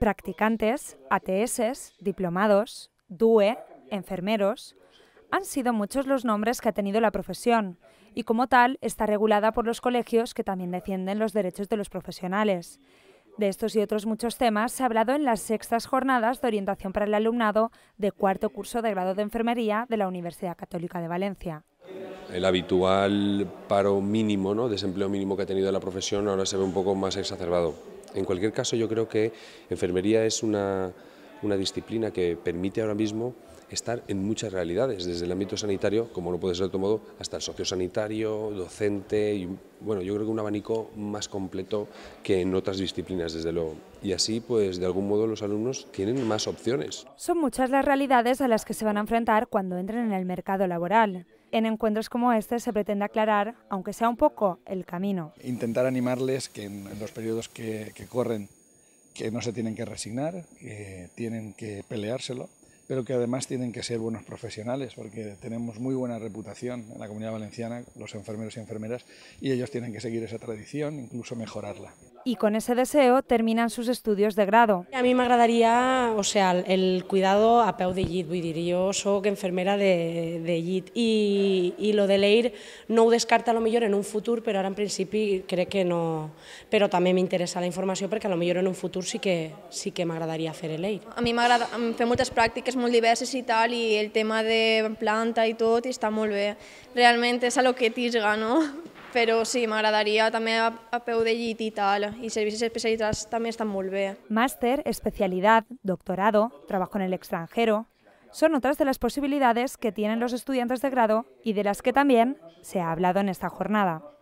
Practicantes, ATS, diplomados, DUE, enfermeros, han sido muchos los nombres que ha tenido la profesión y como tal está regulada por los colegios que también defienden los derechos de los profesionales. De estos y otros muchos temas se ha hablado en las sextas jornadas de orientación para el alumnado de cuarto curso de grado de enfermería de la Universidad Católica de Valencia. El habitual paro mínimo, ¿no? desempleo mínimo que ha tenido la profesión ahora se ve un poco más exacerbado en cualquier caso, yo creo que enfermería es una, disciplina que permite ahora mismo estar en muchas realidades, desde el ámbito sanitario, como no puede ser de otro modo, hasta el sociosanitario, docente, y bueno, yo creo que un abanico más completo que en otras disciplinas, desde luego. Y así, pues, de algún modo los alumnos tienen más opciones. Son muchas las realidades a las que se van a enfrentar cuando entren en el mercado laboral. En encuentros como este se pretende aclarar, aunque sea un poco, el camino. Intentar animarles que en, los periodos que, que, corren que no se tienen que resignar, que tienen que peleárselo, pero que además tienen que ser buenos profesionales, porque tenemos muy buena reputación en la comunidad valenciana, los enfermeros y enfermeras, y ellos tienen que seguir esa tradición, incluso mejorarla. y con ese deseo terminan sus estudios de grado. A mí me agradaría, o sea, el cuidado a peu de llit, vull dir, jo sóc enfermera de, de llit i, i lo de l'EIR no ho descarta a lo millor en un futur, però ara en principi crec que no... Però també m'interessa la informació perquè a lo millor en un futur sí que, sí que m'agradaria fer l'EIR. A mi m'agrada fer moltes pràctiques molt diverses i tal, i el tema de planta i tot, i està molt bé. Realment és a lo que tisga, no? Pero sí, me agradaría también a peu de tal, y servicios especialistas también están muy bien. Máster, especialidad, doctorado, trabajo en el extranjero, son otras de las posibilidades que tienen los estudiantes de grado y de las que también se ha hablado en esta jornada.